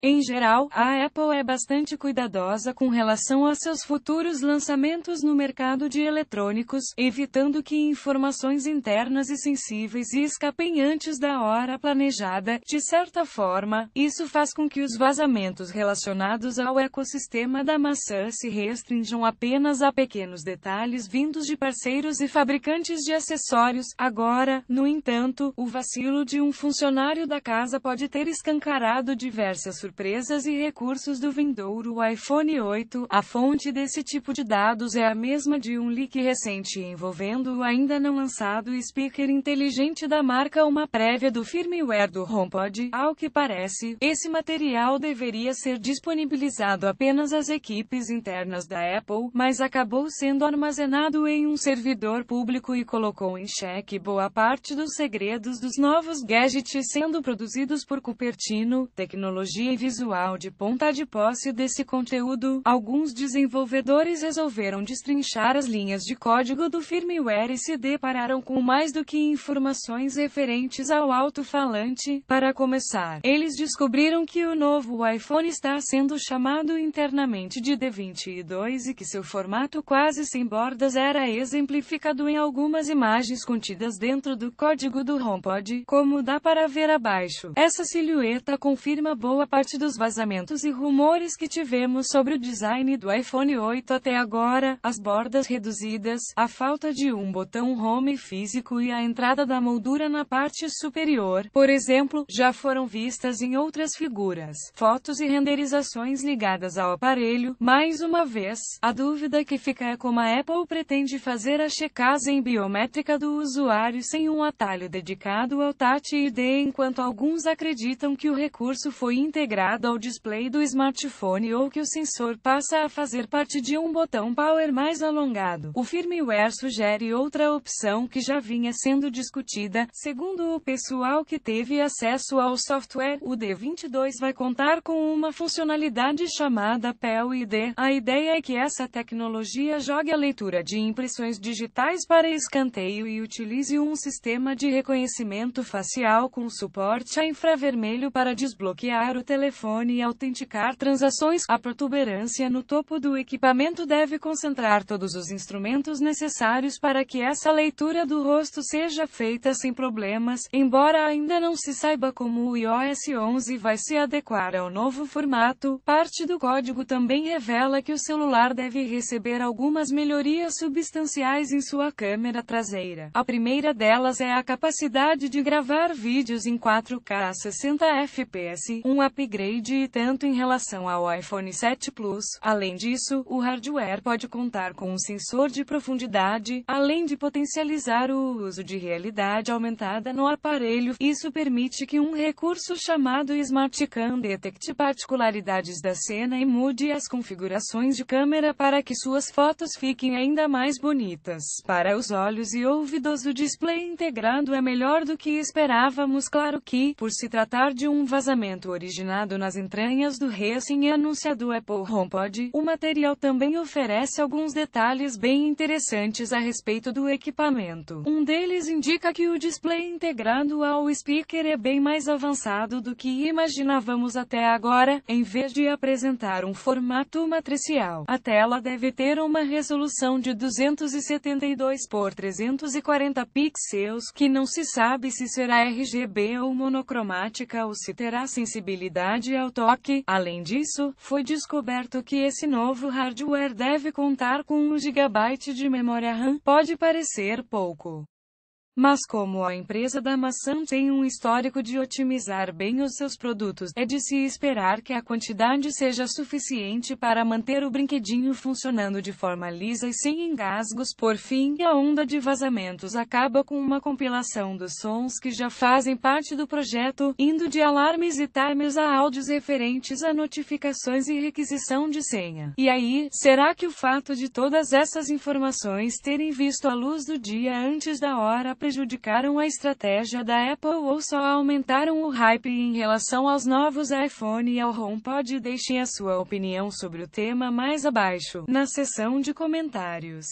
Em geral, a Apple é bastante cuidadosa com relação a seus futuros lançamentos no mercado de eletrônicos, evitando que informações internas e sensíveis escapem antes da hora planejada. De certa forma, isso faz com que os vazamentos relacionados ao ecossistema da maçã se restringam apenas a pequenos detalhes vindos de parceiros e fabricantes de acessórios. Agora, no entanto, o vacilo de um funcionário da casa pode ter escancarado diversas surpresas e recursos do vindouro iPhone 8, a fonte desse tipo de dados é a mesma de um leak recente envolvendo o ainda não lançado speaker inteligente da marca, uma prévia do firmware do HomePod. Ao que parece, esse material deveria ser disponibilizado apenas às equipes internas da Apple, mas acabou sendo armazenado em um servidor público e colocou em xeque boa parte dos segredos dos novos gadgets sendo produzidos por Cupertino, tecnologia visual de ponta de posse desse conteúdo, alguns desenvolvedores resolveram destrinchar as linhas de código do firmware e se depararam com mais do que informações referentes ao alto-falante. Para começar, eles descobriram que o novo iPhone está sendo chamado internamente de D22 e que seu formato quase sem bordas era exemplificado em algumas imagens contidas dentro do código do HomePod, como dá para ver abaixo. Essa silhueta confirma boa parte dos vazamentos e rumores que tivemos sobre o design do iPhone 8 até agora, as bordas reduzidas, a falta de um botão home físico e a entrada da moldura na parte superior, por exemplo, já foram vistas em outras figuras, fotos e renderizações ligadas ao aparelho. Mais uma vez, a dúvida que fica é como a Apple pretende fazer a checagem biométrica do usuário sem um atalho dedicado ao Touch ID enquanto alguns acreditam que o recurso foi integrado integrada ao display do smartphone ou que o sensor passa a fazer parte de um botão power mais alongado. O firmware sugere outra opção que já vinha sendo discutida, segundo o pessoal que teve acesso ao software, o D22 vai contar com uma funcionalidade chamada PEL-ID. A ideia é que essa tecnologia jogue a leitura de impressões digitais para escanteio e utilize um sistema de reconhecimento facial com suporte a infravermelho para desbloquear o telefone telefone e autenticar transações. A protuberância no topo do equipamento deve concentrar todos os instrumentos necessários para que essa leitura do rosto seja feita sem problemas, embora ainda não se saiba como o iOS 11 vai se adequar ao novo formato. Parte do código também revela que o celular deve receber algumas melhorias substanciais em sua câmera traseira. A primeira delas é a capacidade de gravar vídeos em 4K a 60 fps, um upgrade upgrade e tanto em relação ao iPhone 7 Plus. Além disso, o hardware pode contar com um sensor de profundidade, além de potencializar o uso de realidade aumentada no aparelho. Isso permite que um recurso chamado SmartCam detecte particularidades da cena e mude as configurações de câmera para que suas fotos fiquem ainda mais bonitas. Para os olhos e ouvidos, o display integrado é melhor do que esperávamos. Claro que, por se tratar de um vazamento originado nas entranhas do Racing e anunciado Apple HomePod, o material também oferece alguns detalhes bem interessantes a respeito do equipamento. Um deles indica que o display integrado ao speaker é bem mais avançado do que imaginávamos até agora, em vez de apresentar um formato matricial. A tela deve ter uma resolução de 272 por 340 pixels, que não se sabe se será RGB ou monocromática ou se terá sensibilidade sensibilidade ao é toque. Além disso, foi descoberto que esse novo hardware deve contar com 1 GB de memória RAM. Pode parecer pouco, mas como a empresa da maçã tem um histórico de otimizar bem os seus produtos, é de se esperar que a quantidade seja suficiente para manter o brinquedinho funcionando de forma lisa e sem engasgos. Por fim, a onda de vazamentos acaba com uma compilação dos sons que já fazem parte do projeto, indo de alarmes e timers a áudios referentes a notificações e requisição de senha. E aí, será que o fato de todas essas informações terem visto a luz do dia antes da hora prejudicaram a estratégia da Apple ou só aumentaram o hype em relação aos novos iPhone e ao HomePod? Deixem a sua opinião sobre o tema mais abaixo, na seção de comentários.